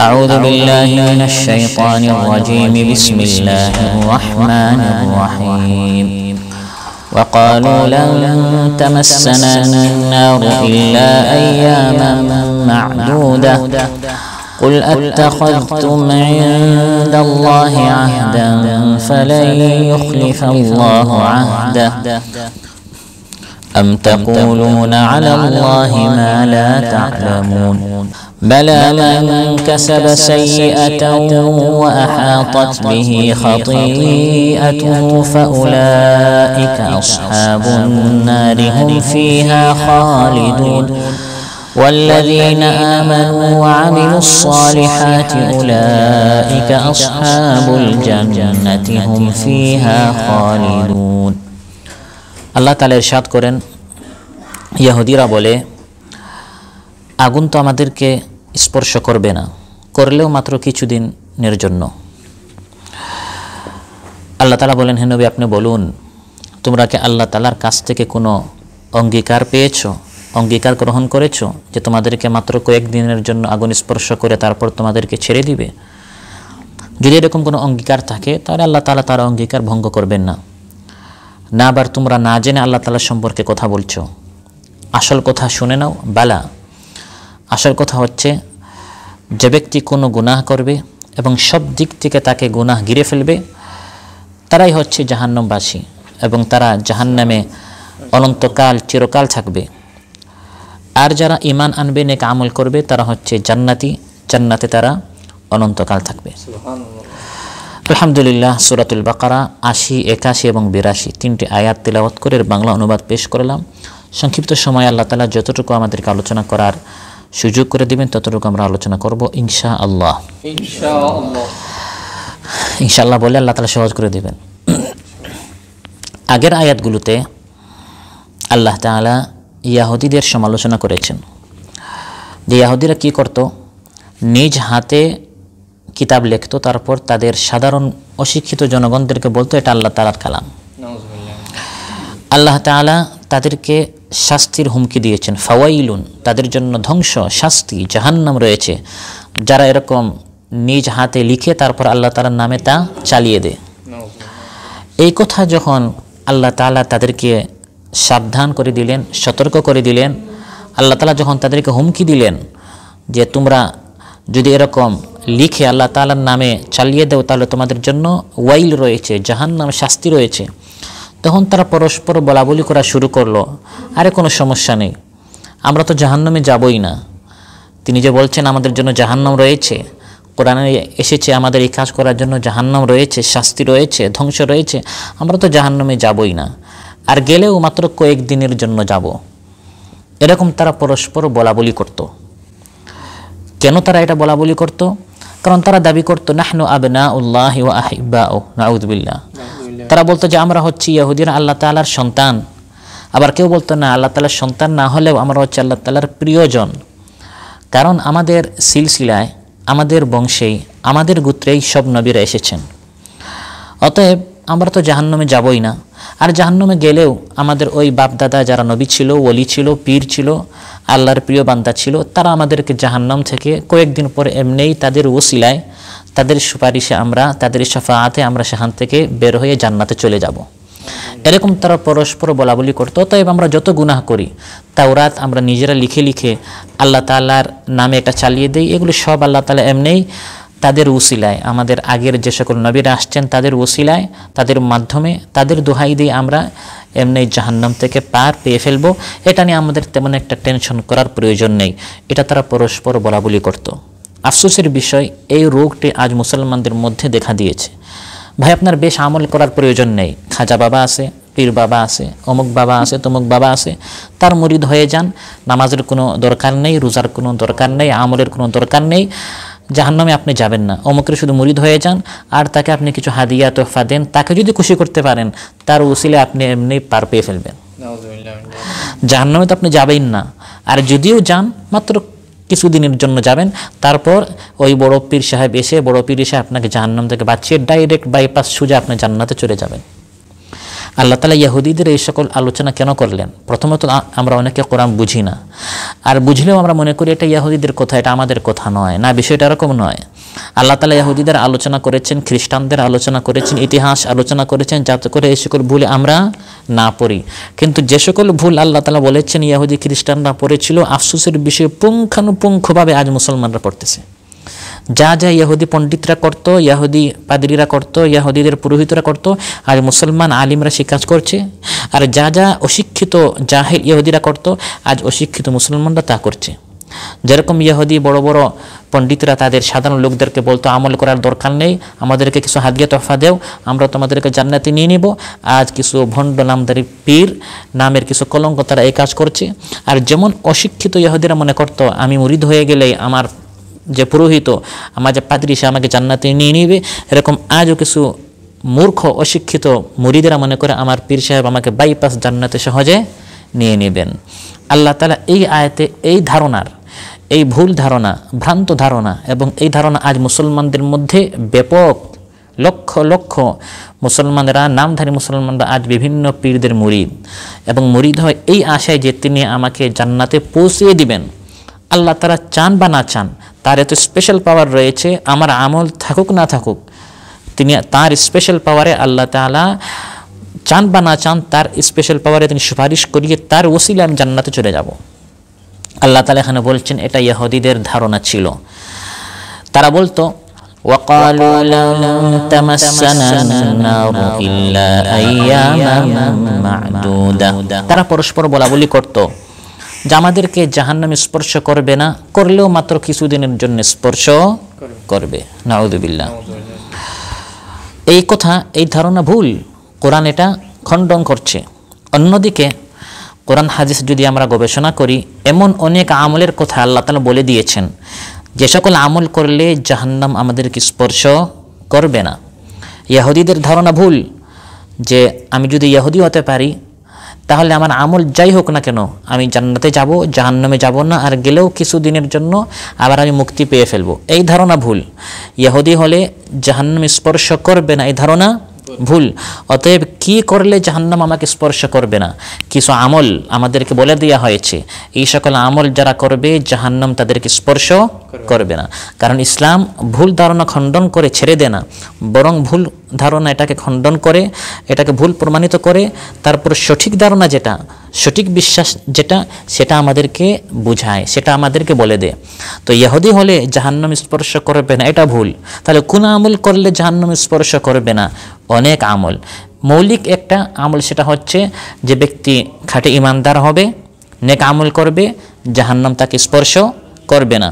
أعوذ بالله من الشيطان الرجيم بسم الله الرحمن الرحيم وقالوا لن تمسنا النار إلا أياما معدودة قل أتخذتم عند الله عهدا فلن يخلف الله عهده أم تقولون على الله ما لا تعلمون بلى من كسب سيئة وأحاطت به خطيئته فأولئك أصحاب النار هم فيها خالدون والذين آمنوا وعملوا الصالحات أولئك أصحاب الجنة هم فيها خالدون الله تعالى إرشاد করেন يهودي বলে আগুন তো আমাদেরকে স্পর্শ করবে না করলেও মাত্র কিছুদিনের জন্য আল্লাহ তালা বলেন হেনবি আপনি বলুন তোমরা কি আল্লাহ তালার কাছ থেকে কোনো অঙ্গীকার পেয়েছ অঙ্গীকার গ্রহণ করেছ যে তোমাদেরকে মাত্র কয়েকদিনের জন্য আগুন স্পর্শ করে তারপর তোমাদেরকে ছেড়ে দিবে যদি এরকম কোনো অঙ্গীকার থাকে তাহলে আল্লাহ তালা তার অঙ্গীকার ভঙ্গ করবেন না না আবার তোমরা না জেনে আল্লাহ তালা সম্পর্কে কথা বলছো আসল কথা শুনে নাও বেলা আসল কথা হচ্ছে যে ব্যক্তি কোনো গুনাহ করবে এবং সব দিক থেকে তাকে গুনাহ গিরে ফেলবে তারাই হচ্ছে জাহান্নামবাসী এবং তারা জাহান্নামে অনন্তকাল চিরকাল থাকবে আর যারা ইমান আনবে নেক আমল করবে তারা হচ্ছে জান্নাতি জান্নাতে তারা অনন্তকাল থাকবে আলহামদুলিল্লাহ সুরাতুল বাকারা আশি একাশি এবং বিরাশি তিনটি আয়াত তিলাওয়াত করে বাংলা অনুবাদ পেশ করলাম সংক্ষিপ্ত সময় আল্লাহ তালা যতটুকু আমাদেরকে আলোচনা করার সুযোগ করে দিবেন ততটুকু আমরা আলোচনা করব ইনশা আল্লাহ ইনশাল্লাহ বলে আল্লাহ তালা সহজ করে দিবেন আগের আয়াতগুলোতে আল্লাহ তালা ইয়াহুদিদের সমালোচনা করেছেন যে ইয়াহুদিরা কি করত নিজ হাতে কিতাব লিখত তারপর তাদের সাধারণ অশিক্ষিত জনগণদেরকে বলতো এটা আল্লাহ তালার কালাম আল্লাহ তালা তাদেরকে শাস্তির হুমকি দিয়েছেন ফাওয়াইলুন তাদের জন্য ধ্বংস শাস্তি জাহান্নাম রয়েছে যারা এরকম নিজ হাতে লিখে তারপর আল্লাহ তালার নামে তা চালিয়ে দেয় এই কথা যখন আল্লাহ তালা তাদেরকে সাবধান করে দিলেন সতর্ক করে দিলেন আল্লাহ তালা যখন তাদেরকে হুমকি দিলেন যে তোমরা যদি এরকম লিখে আল্লাহ তালার নামে চালিয়ে দেও তাহলে তোমাদের জন্য ওয়াইল রয়েছে জাহান্নাম শাস্তি রয়েছে তখন তারা পরস্পর বলাবলি করা শুরু করলো আরে কোনো সমস্যা নেই আমরা তো জাহান্নামে যাবই না তিনি যে বলছেন আমাদের জন্য জাহান্নাম রয়েছে কোরআনে এসেছে আমাদের এই কাজ করার জন্য জাহান্নাম রয়েছে শাস্তি রয়েছে ধ্বংস রয়েছে আমরা তো জাহান্নামে যাবই না আর গেলেও মাত্র কয়েকদিনের জন্য যাব এরকম তারা পরস্পর বলাবলি করত কেন তারা এটা বলাবলি করতো কারণ তারা দাবি করতো নাহনু আবনা উল্লাহ নাউদ্বিল্লা তারা বলতো যে আমরা হচ্ছি ইয়াহুদিন আল্লাহ তালার সন্তান আবার কেউ বলতো না আল্লাহ তালার সন্তান না হলেও আমরা হচ্ছে আল্লাহ তালার প্রিয়জন কারণ আমাদের সিলসিলায় আমাদের বংশেই আমাদের গোত্রেই সব নবীরা এসেছেন অতএব আমরা তো জাহান্নমে যাবই না আর জাহান্নমে গেলেও আমাদের ওই বাপদাদা যারা নবী ছিল ওলি ছিল পীর ছিল আল্লাহর প্রিয় বান্দা ছিল তারা আমাদেরকে জাহান্নাম থেকে কয়েকদিন পরে এমনিই তাদের ওসিলায় তাদের সুপারিশে আমরা তাদের সাফাহাতে আমরা সেখান থেকে বের হয়ে জান্নাতে চলে যাব এরকম তারা পরস্পর বলাবলি করতো অতএব আমরা যত গুনাহ করি তাওরাত আমরা নিজেরা লিখে লিখে আল্লাহ তাল্লার নামে এটা চালিয়ে দিই এগুলো সব আল্লাহ তালা এমনিই তাদের ওসিলায় আমাদের আগের যে সকল নবীরা আসছেন তাদের ওসিলায় তাদের মাধ্যমে তাদের দোহাই দিয়ে আমরা এমনি জাহান্নাম থেকে পার পেয়ে ফেলবো এটা নিয়ে আমাদের তেমন একটা টেনশন করার প্রয়োজন নেই এটা তারা পরস্পর বলাবলি করত আফসোসের বিষয় এই রোগটি আজ মুসলমানদের মধ্যে দেখা দিয়েছে ভাই আপনার বেশ আমল করার প্রয়োজন নেই খাজা বাবা আছে পীর বাবা আছে অমুক বাবা আছে তমুক বাবা আছে তার মরিদ হয়ে যান নামাজের কোনো দরকার নেই রোজার কোনো দরকার নেই আমলের কোনো দরকার নেই জাহান্নামে আপনি যাবেন না অমুকের শুধু মুরিদ হয়ে যান আর তাকে আপনি কিছু হাদিয়া তোফা দেন তাকে যদি খুশি করতে পারেন তার উসিলে আপনি এমনি পার পেয়ে ফেলবেন জাহান্নামে তো আপনি যাবেন না আর যদিও যান মাত্র কিছুদিনের জন্য যাবেন তারপর ওই বড় পীর সাহেব এসে বড় পীর এসে আপনাকে জাহান্নাম থেকে বাঁচিয়ে ডাইরেক্ট বাইপাস সুজা আপনি জান্নাতে চলে যাবেন আল্লাহ তালা ইয়াহুদিদের এই সকল আলোচনা কেন করলেন প্রথমত আমরা অনেকে কোরআন বুঝি না আর বুঝলেও আমরা মনে করি এটা ইয়াহুদিদের কথা এটা আমাদের কথা নয় না বিষয়টা এরকম নয় আল্লাহ তালা ইয়াহুদিদের আলোচনা করেছেন খ্রিস্টানদের আলোচনা করেছেন ইতিহাস আলোচনা করেছেন যাতে করে এই সকল ভুল আমরা না পড়ি কিন্তু যে সকল ভুল আল্লাহ তালা বলেছেন ইয়াহুদি খ্রিস্টানরা পড়েছিল আফসুসের বিষয়ে পুঙ্খানুপুঙ্খভাবে আজ মুসলমানরা পড়তেছে যা যা ইয়াহুদি পণ্ডিতরা করতো ইয়াহুদি পাদরিরা করতো ইয়াহুদিদের পুরোহিতরা করতো আর মুসলমান আলিমরা সে কাজ করছে আর যা যা অশিক্ষিত জাহেল ইয়াহুদিরা করতো আজ অশিক্ষিত মুসলমানরা তা করছে যেরকম ইয়াহুদি বড় বড় পণ্ডিতরা তাদের সাধারণ লোকদেরকে বলতো আমল করার দরকার নেই আমাদেরকে কিছু হাদিয়া তফা দেও আমরা তোমাদেরকে জান্নাতি নিয়ে নিব আজ কিছু ভণ্ড নামদারি পীর নামের কিছু কলঙ্ক তারা এই কাজ করছে আর যেমন অশিক্ষিত ইয়াহুদিরা মনে করতো আমি মুরিদ হয়ে গেলেই আমার যে পুরোহিত আমার যে পাদ্রি সে আমাকে জান্নাতে নিয়ে নিবে এরকম আজও কিছু মূর্খ অশিক্ষিত মুরিদেরা মনে করে আমার পীর সাহেব আমাকে বাইপাস জান্নাতে সহজে নিয়ে নেবেন আল্লাহ তালা এই আয়তে এই ধারণার এই ভুল ধারণা ভ্রান্ত ধারণা এবং এই ধারণা আজ মুসলমানদের মধ্যে ব্যাপক লক্ষ লক্ষ মুসলমানরা নামধারী মুসলমানরা আজ বিভিন্ন পীরদের মুরিদ এবং মুরিদ হয় এই আশায় যে তিনি আমাকে জান্নাতে পৌঁছিয়ে দিবেন আল্লাহ তারা চান বা না চান তার এত স্পেশাল পাওয়ার রয়েছে আমার আমল থাকুক না থাকুক তিনি তার স্পেশাল পাওয়ারে আল্লাহ তালা চান বা না চান তার স্পেশাল পাওয়ারে তিনি সুপারিশ করিয়ে তার ওসিলে আমি জান্নাতে চলে যাব আল্লাহ তালা এখানে বলছেন এটা ইয়াহদিদের ধারণা ছিল তারা বলতো তারা পরস্পর বলাবলি করতো যা আমাদেরকে জাহান্নামে স্পর্শ করবে না করলেও মাত্র কিছুদিনের জন্য স্পর্শ করবে নাউদুবিল্লা এই কথা এই ধারণা ভুল কোরআন এটা খণ্ডন করছে অন্যদিকে কোরআন হাদিস যদি আমরা গবেষণা করি এমন অনেক আমলের কথা আল্লাহ তালা বলে দিয়েছেন যে সকল আমল করলে জাহান্নাম আমাদেরকে স্পর্শ করবে না ইয়াহুদিদের ধারণা ভুল যে আমি যদি ইয়াহুদি হতে পারি তাহলে আমার আমল যাই হোক না কেন আমি জান্নাতে যাব জাহান্নামে যাব না আর গেলেও কিছু দিনের জন্য আবার আমি মুক্তি পেয়ে ফেলবো এই ধারণা ভুল ইয়াহুদি হলে জাহান্নাম স্পর্শ করবে না এই ধারণা ভুল অতএব কি করলে জাহান্নাম আমাকে স্পর্শ করবে না কিছু আমল আমাদেরকে বলে দেওয়া হয়েছে এই সকল আমল যারা করবে জাহান্নাম তাদেরকে স্পর্শ করবে না কারণ ইসলাম ভুল ধারণা খণ্ডন করে ছেড়ে দেয় না বরং ভুল ধারণা এটাকে খণ্ডন করে এটাকে ভুল প্রমাণিত করে তারপর সঠিক ধারণা যেটা সঠিক বিশ্বাস যেটা সেটা আমাদেরকে বুঝায় সেটা আমাদেরকে বলে দেয় তো ইহুদি হলে জাহান্নম স্পর্শ করবে না এটা ভুল তাহলে কোন আমল করলে জাহান্নম স্পর্শ করবে না অনেক আমল মৌলিক একটা আমল সেটা হচ্ছে যে ব্যক্তি খাটে ইমানদার হবে নেক আমল করবে জাহান্নম তাকে স্পর্শ করবে না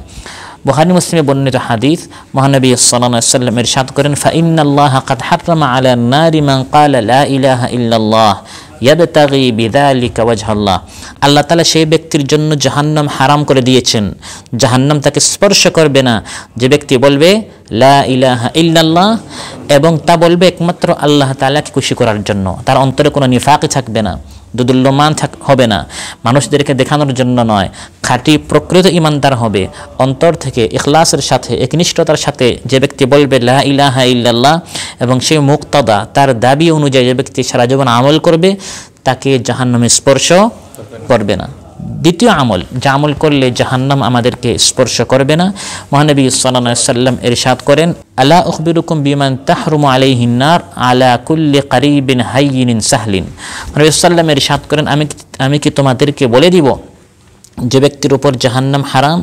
বহানি মুসলিমে বর্ণিত হাদিস মহানবী সাল্লা সাল্লাম এরশাদ করেন ফাইনাল্লাহ কাদ হারামা আলা নারি মান ক্বালা লা ইলাহা ইল্লাল্লাহ ইয়াবতাগি বিযালিকা ওয়াজহাল্লাহ আল্লাহ তাআলা সেই ব্যক্তির জন্য জাহান্নাম হারাম করে দিয়েছেন জাহান্নাম তাকে স্পর্শ করবে না যে ব্যক্তি বলবে লা ইলাহা ইল্লাল্লাহ এবং তা বলবে একমাত্র আল্লাহ তাআলাকে খুশি করার জন্য তার অন্তরে কোনো নিফাকই থাকবে না দুদুল্যমান হবে না মানুষদেরকে দেখানোর জন্য নয় খাঁটি প্রকৃত ইমানদার হবে অন্তর থেকে ইখলাসের সাথে একনিষ্ঠতার সাথে যে ব্যক্তি বলবে লা ইলাহা ইল্লাল্লাহ এবং সেই মুক্তদা তার দাবি অনুযায়ী যে ব্যক্তি সারা জীবন আমল করবে তাকে জাহান্নামে স্পর্শ করবে না দ্বিতীয় আমল যা আমল করলে জাহান্নাম আমাদেরকে স্পর্শ করবে না মহানবী সাল্লা সাল্লাম এরশাদ করেন আলা উখবিরুকুম বিমান তাহরুম আলাইহিনার আলা কুল্লি কারিবিন হাইয়িন সাহলিন মহানবী সাল্লাম এরশাদ করেন আমি আমি কি তোমাদেরকে বলে দিব যে ব্যক্তির উপর জাহান্নাম হারাম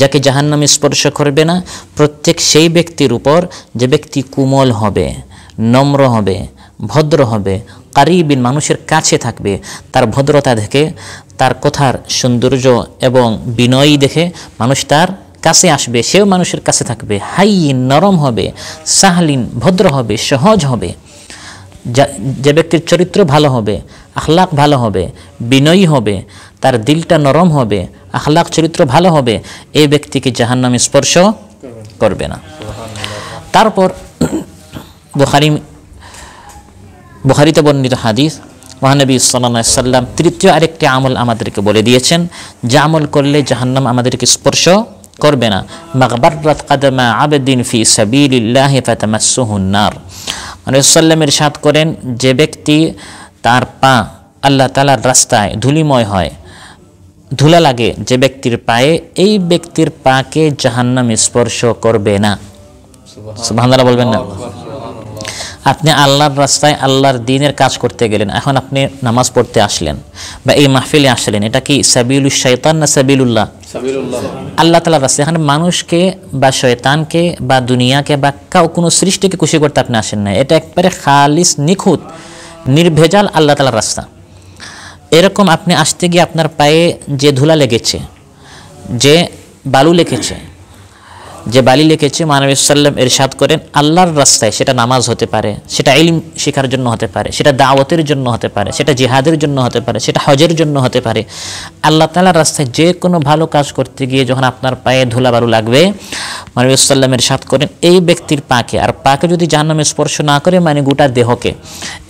যাকে জাহান্নাম স্পর্শ করবে না প্রত্যেক সেই ব্যক্তির উপর যে ব্যক্তি কোমল হবে নম্র হবে ভদ্র হবে কারিবিন মানুষের কাছে থাকবে তার ভদ্রতা দেখে তার কথার সৌন্দর্য এবং বিনয়ী দেখে মানুষ তার কাছে আসবে সেও মানুষের কাছে থাকবে হাইন নরম হবে সাহলিন ভদ্র হবে সহজ হবে যে ব্যক্তির চরিত্র ভালো হবে আখলাক ভালো হবে বিনয়ী হবে তার দিলটা নরম হবে আখলাক চরিত্র ভালো হবে এই ব্যক্তিকে জাহান্নামে স্পর্শ করবে না তারপর বোখারিম বুখারিতে বর্ণিত হাদিস মহানবী সাল্লা সাল্লাম তৃতীয় আরেকটি আমল আমাদেরকে বলে দিয়েছেন যে আমল করলে জাহান্নাম আমাদেরকে স্পর্শ করবে না আবেদিন ফি সাবিল্লাহ ফাতামাসুহুন্নার সাল্লামের সাথ করেন যে ব্যক্তি তার পা আল্লাহ তালার রাস্তায় ধুলিময় হয় ধুলা লাগে যে ব্যক্তির পায়ে এই ব্যক্তির পাকে জাহান্নাম স্পর্শ করবে না বলবেন না আপনি আল্লাহর রাস্তায় আল্লাহর দিনের কাজ করতে গেলেন এখন আপনি নামাজ পড়তে আসলেন বা এই মাহফিলে আসলেন এটা কি সাবিউল শৈতান না সাবিউল্লাহ আল্লাহ তালার রাস্তায় এখানে মানুষকে বা শয়তানকে বা দুনিয়াকে বা কাউ কোনো সৃষ্টিকে খুশি করতে আপনি আসেন না এটা একবারে খালিস নিখুঁত নির্ভেজাল আল্লাহ তালার রাস্তা এরকম আপনি আসতে গিয়ে আপনার পায়ে যে ধুলা লেগেছে যে বালু লেগেছে যে বালি লিখেছে মানবী সাল্লাম এরশাদ করেন আল্লাহর রাস্তায় সেটা নামাজ হতে পারে সেটা ইলিম শেখার জন্য হতে পারে সেটা দাওয়াতের জন্য হতে পারে সেটা জিহাদের জন্য হতে পারে সেটা হজের জন্য হতে পারে আল্লাহ তালার রাস্তায় যে কোনো ভালো কাজ করতে গিয়ে যখন আপনার পায়ে ধুলাবালু লাগবে মানবী সাল্লাম এরশাদ করেন এই ব্যক্তির পাকে আর পাকে যদি জাহান্নামে স্পর্শ না করে মানে গোটা দেহকে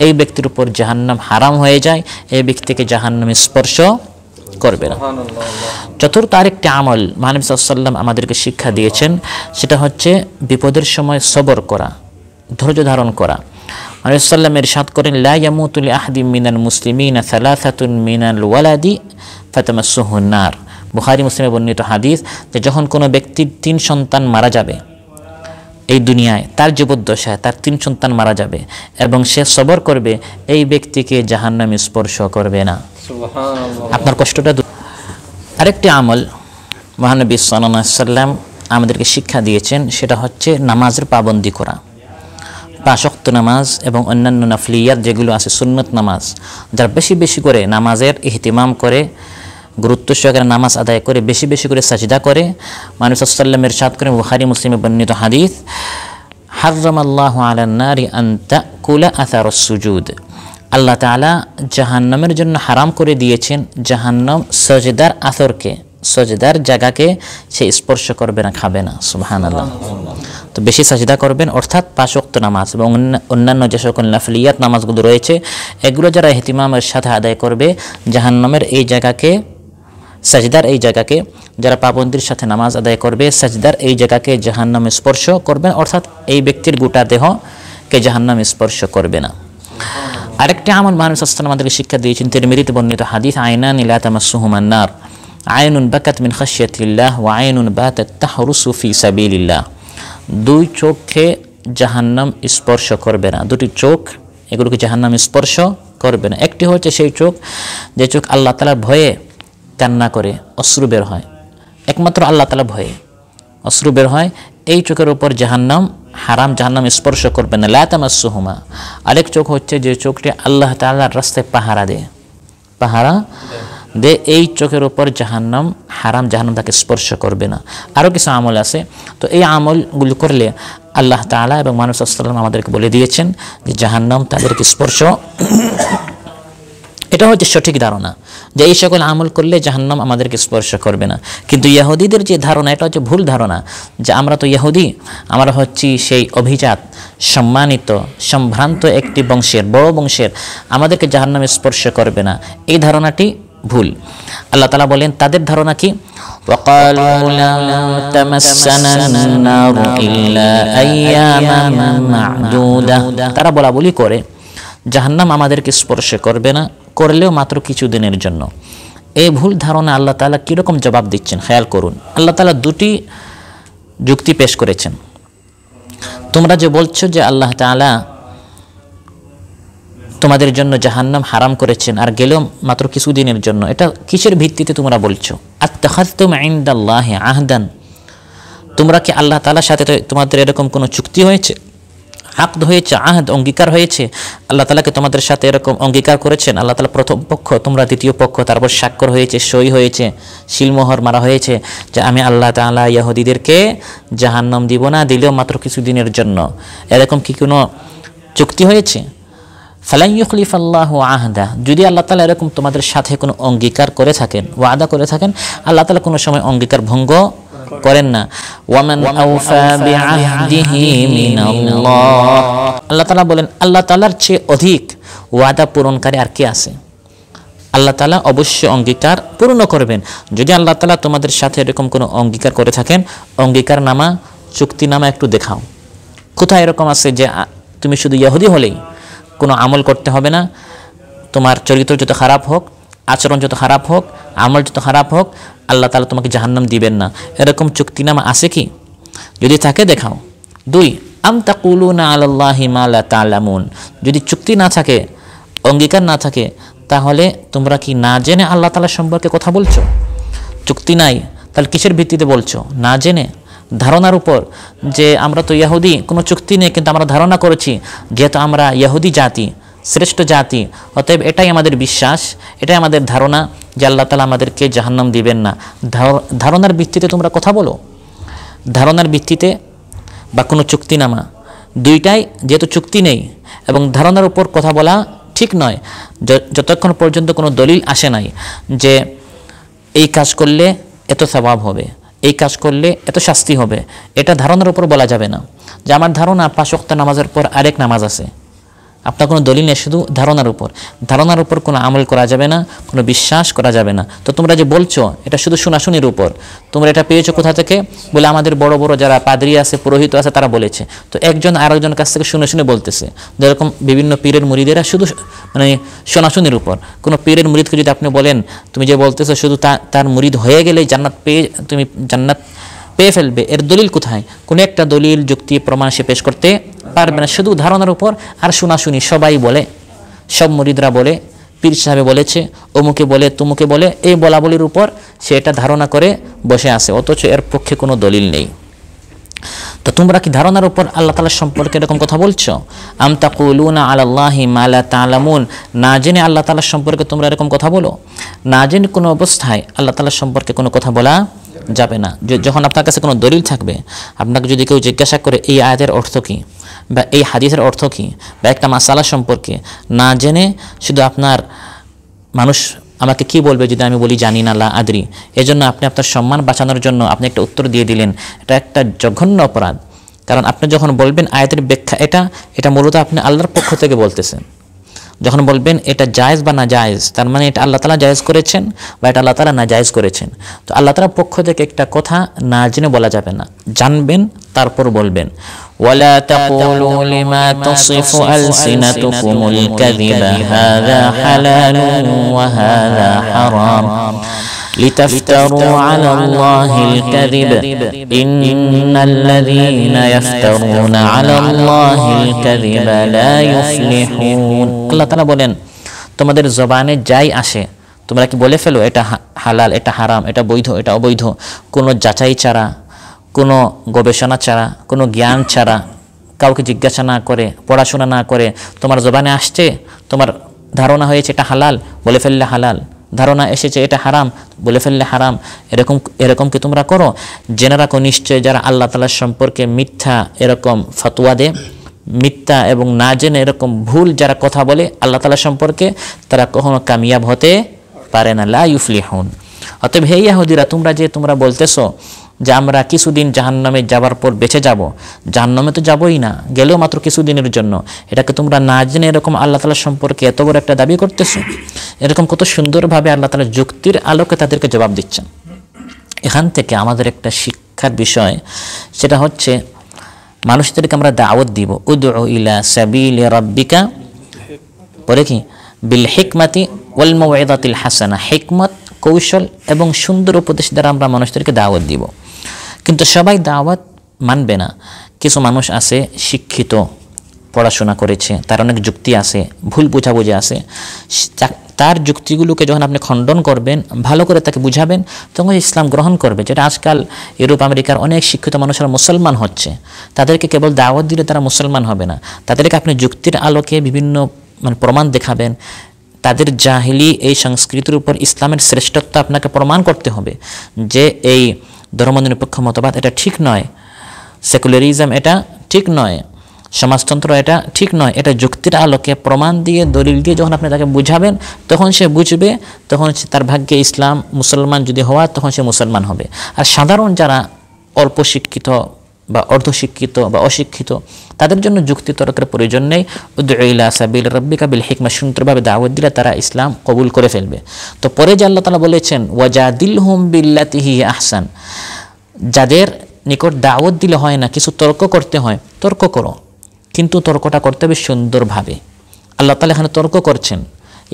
এই ব্যক্তির উপর জাহান্নাম হারাম হয়ে যায় এই ব্যক্তিকে জাহান্নামে স্পর্শ করবে না চতুর্থ আরেকটি আমল মানব সাল্লাম আমাদেরকে শিক্ষা দিয়েছেন সেটা হচ্ছে বিপদের সময় সবর করা ধৈর্য ধারণ করা আলাইসাল্লাম এরশাদ করেন লাইয়ামুতুল আহদি মিনাল মুসলিমিন সালাসাতুন মিনাল ওয়ালাদি ফাতেমাসুহনার বুহারি মুসলিমে বর্ণিত হাদিস যে যখন কোনো ব্যক্তির তিন সন্তান মারা যাবে এই দুনিয়ায় তার জীবদ্দশায় তার তিন সন্তান মারা যাবে এবং সে সবর করবে এই ব্যক্তিকে জাহান্নামে স্পর্শ করবে না আপনার কষ্টটা আরেকটি আমল মহানবী সাল্লাম আমাদেরকে শিক্ষা দিয়েছেন সেটা হচ্ছে নামাজের পাবন্দি করা পাশক্ত নামাজ এবং অন্যান্য নাফলিয়াত যেগুলো আছে সুন্নত নামাজ যারা বেশি বেশি করে নামাজের ইহতিমাম করে গুরুত্ব সহকারে নামাজ আদায় করে বেশি বেশি করে সাজিদা করে মানুষ সাল্লামের সাদ করে বুহারি মুসলিমে বর্ণিত হাদিস হাজম আল্লাহ আলান্নারি আন্তা কুলা আতার সুজুদ আল্লাহ তালা জাহান্নামের জন্য হারাম করে দিয়েছেন জাহান্নাম সজেদার আসরকে সজেদার জায়গাকে সে স্পর্শ করবে না খাবে না সুহান আল্লাহ তো বেশি সাজিদা করবেন অর্থাৎ পাশক্ত নামাজ এবং অন্যান্য যে সকল নাফলিয়াত নামাজগুলো রয়েছে এগুলো যারা হেতিমামের সাথে আদায় করবে জাহান্নামের এই জায়গাকে সাজদার এই জায়গাকে যারা পাবন্দির সাথে নামাজ আদায় করবে সাজদার এই জায়গাকে জাহান্নামে স্পর্শ করবেন অর্থাৎ এই ব্যক্তির গোটা দেহকে জাহান্নামে স্পর্শ করবে না আরেকটি আমল মানুষ আসলাম আমাদেরকে শিক্ষা দিয়েছেন মৃত বর্ণিত হাদিস আয়নান ইলা তামাসুহুমান্নার আয়নুন বাকাত মিন খাসিয়াতিল্লাহ ও আয়নুন বাতাত তাহরু সুফি সাবিলিল্লাহ দুই চোখে জাহান্নাম স্পর্শ করবে না দুটি চোখ এগুলোকে জাহান্নাম স্পর্শ করবে না একটি হচ্ছে সেই চোখ যে চোখ আল্লাহ তালার ভয়ে কান্না করে অশ্রু বের হয় একমাত্র আল্লাহ তালা ভয়ে অশ্রু বের হয় এই চোখের উপর জাহান্নাম হারাম জাহান্নাম স্পর্শ করবে না সুহুমা আরেক চোখ হচ্ছে যে চোখটি আল্লাহ তাল্লাহর রাস্তায় পাহারা দে পাহারা দে এই চোখের উপর জাহান্নাম হারাম জাহান্নাম তাকে স্পর্শ করবে না আরও কিছু আমল আছে তো এই আমলগুলি করলে আল্লাহ তালা এবং মানুষ আসসালাম আমাদেরকে বলে দিয়েছেন যে জাহান্নাম তাদেরকে স্পর্শ এটা হচ্ছে সঠিক ধারণা যে এই সকল আমল করলে জাহান্নাম আমাদেরকে স্পর্শ করবে না কিন্তু ইয়াহুদিদের যে ধারণা এটা হচ্ছে ভুল ধারণা যে আমরা তো ইয়াহুদি আমরা হচ্ছি সেই অভিজাত সম্মানিত সম্ভ্রান্ত একটি বংশের বড় বংশের আমাদেরকে জাহান্নামে স্পর্শ করবে না এই ধারণাটি ভুল আল্লাহ তালা বলেন তাদের ধারণা কি তারা বলা বলি করে জাহান্নাম আমাদেরকে স্পর্শ করবে না করলেও মাত্র কিছুদিনের জন্য এই ভুল ধারণা আল্লাহ তালা কীরকম জবাব দিচ্ছেন খেয়াল করুন আল্লাহ তালা দুটি যুক্তি পেশ করেছেন তোমরা যে বলছো যে আল্লাহ তালা তোমাদের জন্য জাহান্নাম হারাম করেছেন আর গেলেও মাত্র কিছুদিনের জন্য এটা কিসের ভিত্তিতে তোমরা বলছো আত্মাহাত্তুম আইন্দাল্লাহে আহদান তোমরা কি আল্লাহ তালার সাথে তোমাদের এরকম কোনো চুক্তি হয়েছে আকদ হয়েছে আহাদ অঙ্গীকার হয়েছে আল্লাহ তালাকে তোমাদের সাথে এরকম অঙ্গীকার করেছেন আল্লাহ তালা প্রথম পক্ষ তোমরা দ্বিতীয় পক্ষ তারপর স্বাক্ষর হয়েছে সই হয়েছে শিলমোহর মারা হয়েছে যে আমি আল্লাহ তালা ইয়াহুদিদেরকে জাহান্নাম দিব না দিলেও মাত্র কিছুদিনের জন্য এরকম কি কোনো চুক্তি হয়েছে ফালাইয়ুখলিফ আল্লাহ আহদা যদি আল্লাহ তালা এরকম তোমাদের সাথে কোনো অঙ্গীকার করে থাকেন ওয়াদা করে থাকেন আল্লাহ তালা কোনো সময় অঙ্গীকার ভঙ্গ করেন না ওয়ামান আউফা বিআহদিহি মিনাল্লাহ আল্লাহ তাআলা বলেন আল্লাহ তাআলার চেয়ে অধিক ওয়াদা পূরণকারী আর কে আছে আল্লাহ তালা অবশ্যই অঙ্গীকার পূর্ণ করবেন যদি আল্লাহ তালা তোমাদের সাথে এরকম কোনো অঙ্গীকার করে থাকেন অঙ্গীকার নামা চুক্তিনামা একটু দেখাও কোথায় এরকম আছে যে তুমি শুধু ইয়াহুদি হলেই কোনো আমল করতে হবে না তোমার চরিত্র যত খারাপ হোক আচরণ যত খারাপ হোক আমল যত খারাপ হোক আল্লাহ তালা তোমাকে জাহান্নাম দিবেন না এরকম চুক্তিনামা আছে কি যদি থাকে দেখাও দুই আম তাকুলু না আল্লাহ মালা তালামুন যদি চুক্তি না থাকে অঙ্গীকার না থাকে তাহলে তোমরা কি না জেনে আল্লাহ তালা সম্পর্কে কথা বলছো চুক্তি নাই তাহলে কিসের ভিত্তিতে বলছো না জেনে ধারণার উপর যে আমরা তো ইয়াহুদি কোনো চুক্তি নেই কিন্তু আমরা ধারণা করেছি যেহেতু আমরা ইয়াহুদি জাতি শ্রেষ্ঠ জাতি অতএব এটাই আমাদের বিশ্বাস এটাই আমাদের ধারণা যে আল্লাহ তালা আমাদেরকে জাহান্নাম দিবেন না ধারণার ভিত্তিতে তোমরা কথা বলো ধারণার ভিত্তিতে বা কোনো চুক্তিনামা দুইটাই যেহেতু চুক্তি নেই এবং ধারণার উপর কথা বলা ঠিক নয় যতক্ষণ পর্যন্ত কোনো দলিল আসে নাই যে এই কাজ করলে এত স্বভাব হবে এই কাজ করলে এত শাস্তি হবে এটা ধারণার উপর বলা যাবে না যে আমার ধারণা পাঁচ নামাজের পর আরেক নামাজ আছে আপনার কোনো দলিল নেই শুধু ধারণার উপর ধারণার উপর কোনো আমল করা যাবে না কোনো বিশ্বাস করা যাবে না তো তোমরা যে বলছো এটা শুধু শোনাশুনির উপর তোমরা এটা পেয়েছো কোথা থেকে বলে আমাদের বড় বড় যারা পাদ্রি আছে পুরোহিত আছে তারা বলেছে তো একজন আরেকজনের কাছ থেকে শুনে শুনে বলতেছে যেরকম বিভিন্ন পীরের মুড়িদেরা শুধু মানে শোনাশুনির উপর কোনো পীরের মুড়িদকে যদি আপনি বলেন তুমি যে বলতেছো শুধু তার মুড়িদ হয়ে গেলেই জান্নাত পেয়ে তুমি জান্নাত পেয়ে ফেলবে এর দলিল কোথায় কোনো একটা দলিল যুক্তি প্রমাণ সে পেশ করতে পারবে না শুধু ধারণার উপর আর শোনাশুনি সবাই বলে সব মরিদরা বলে পীর সাহেবে বলেছে অমুকে বলে তুমুকে বলে এই বলাবলির উপর সে এটা ধারণা করে বসে আছে অথচ এর পক্ষে কোনো দলিল নেই তো তোমরা কি ধারণার উপর আল্লাহ তালার সম্পর্কে এরকম কথা বলছো আমতা কুলুনা আল্লাহি মালা তালামুন না জেনে আল্লাহ তালার সম্পর্কে তোমরা এরকম কথা বলো না জেনে কোনো অবস্থায় আল্লাহ তালার সম্পর্কে কোনো কথা বলা যাবে না যখন আপনার কাছে কোনো দলিল থাকবে আপনাকে যদি কেউ জিজ্ঞাসা করে এই আয়াতের অর্থ কী বা এই হাদিসের অর্থ কী বা একটা মাসালা সম্পর্কে না জেনে শুধু আপনার মানুষ আমাকে কি বলবে যদি আমি বলি জানি না লা আদরি এজন্য আপনি আপনার সম্মান বাঁচানোর জন্য আপনি একটা উত্তর দিয়ে দিলেন এটা একটা জঘন্য অপরাধ কারণ আপনি যখন বলবেন আয়াতের ব্যাখ্যা এটা এটা মূলত আপনি আল্লাহর পক্ষ থেকে বলতেছেন যখন বলবেন এটা জায়েজ বা না জায়েজ তার মানে এটা আল্লাহ তালা জায়েজ করেছেন বা এটা আল্লাহ তালা না জায়েজ করেছেন তো আল্লাহ তালার পক্ষ থেকে একটা কথা না জেনে বলা যাবে না জানবেন তারপর বলবেন ولا لتفتروا على الله الكذب إن الذين يفترون على الله الكذب لا يفلحون الله تعالى বলেন তোমাদের জবানে যাই আসে তোমরা কি বলে ফেলো এটা হালাল এটা হারাম এটা বৈধ এটা অবৈধ কোনো যাচাই ছাড়া কোনো গবেষণা ছাড়া কোনো জ্ঞান ছাড়া কাউকে জিজ্ঞাসা না করে পড়াশোনা না করে তোমার জবানে আসছে তোমার ধারণা হয়েছে এটা হালাল বলে ফেললে হালাল ধারণা এসেছে এটা হারাম বলে ফেললে হারাম এরকম এরকম কি তোমরা করো জেনে রাখো নিশ্চয় যারা আল্লাহ তালার সম্পর্কে মিথ্যা এরকম ফতোয়া দে মিথ্যা এবং না জেনে এরকম ভুল যারা কথা বলে আল্লাহ তালা সম্পর্কে তারা কখনো কামিয়াব হতে পারে না লা ইউফলি হন অতএব হে ইয়াহুদিরা তোমরা যে তোমরা বলতেছো যে আমরা কিছুদিন জাহান্নামে যাবার পর বেঁচে যাব জাহান্নামে তো যাবই না গেলেও মাত্র কিছুদিনের জন্য এটাকে তোমরা না জেনে এরকম আল্লাহ তালা সম্পর্কে এত বড় একটা দাবি করতেছো এরকম কত সুন্দরভাবে আল্লাহ তালা যুক্তির আলোকে তাদেরকে জবাব দিচ্ছেন এখান থেকে আমাদের একটা শিক্ষার বিষয় সেটা হচ্ছে মানুষদেরকে আমরা দাওয়াত দিব উদ ইলা সাবিল রব্বিকা পরে কি বিল হেকমাতি ওয়ালমা ওয়েদাতিল হাসানা হেকমত কৌশল এবং সুন্দর উপদেশ দ্বারা আমরা মানুষদেরকে দাওয়াত দিব কিন্তু সবাই দাওয়াত মানবে না কিছু মানুষ আছে শিক্ষিত পড়াশোনা করেছে তার অনেক যুক্তি আছে ভুল বোঝাবুঝি আছে তার যুক্তিগুলোকে যখন আপনি খণ্ডন করবেন ভালো করে তাকে বুঝাবেন তখন ইসলাম গ্রহণ করবে যেটা আজকাল ইউরোপ আমেরিকার অনেক শিক্ষিত মানুষরা মুসলমান হচ্ছে তাদেরকে কেবল দাওয়াত দিলে তারা মুসলমান হবে না তাদেরকে আপনি যুক্তির আলোকে বিভিন্ন মানে প্রমাণ দেখাবেন তাদের জাহিলি এই সংস্কৃতির উপর ইসলামের শ্রেষ্ঠত্ব আপনাকে প্রমাণ করতে হবে যে এই ধর্মনিরপেক্ষ মতবাদ এটা ঠিক নয় সেকুলারিজম এটা ঠিক নয় সমাজতন্ত্র এটা ঠিক নয় এটা যুক্তির আলোকে প্রমাণ দিয়ে দলিল দিয়ে যখন আপনি তাকে বুঝাবেন তখন সে বুঝবে তখন তার ভাগ্যে ইসলাম মুসলমান যদি হওয়া তখন সে মুসলমান হবে আর সাধারণ যারা অল্প শিক্ষিত বা অর্ধশিক্ষিত বা অশিক্ষিত তাদের জন্য যুক্তি তর্কের প্রয়োজন নেই উদ্দুল্লা সাবিল রব্বিকা বিল হিকমা সুন্দরভাবে দাওয়াত দিলে তারা ইসলাম কবুল করে ফেলবে তো পরে যে আল্লাহ তালা বলেছেন দিল হুম বিল্লাতিহি আহসান যাদের নিকট দাওয়াত দিলে হয় না কিছু তর্ক করতে হয় তর্ক করো কিন্তু তর্কটা করতে হবে সুন্দরভাবে আল্লাহ তালা এখানে তর্ক করছেন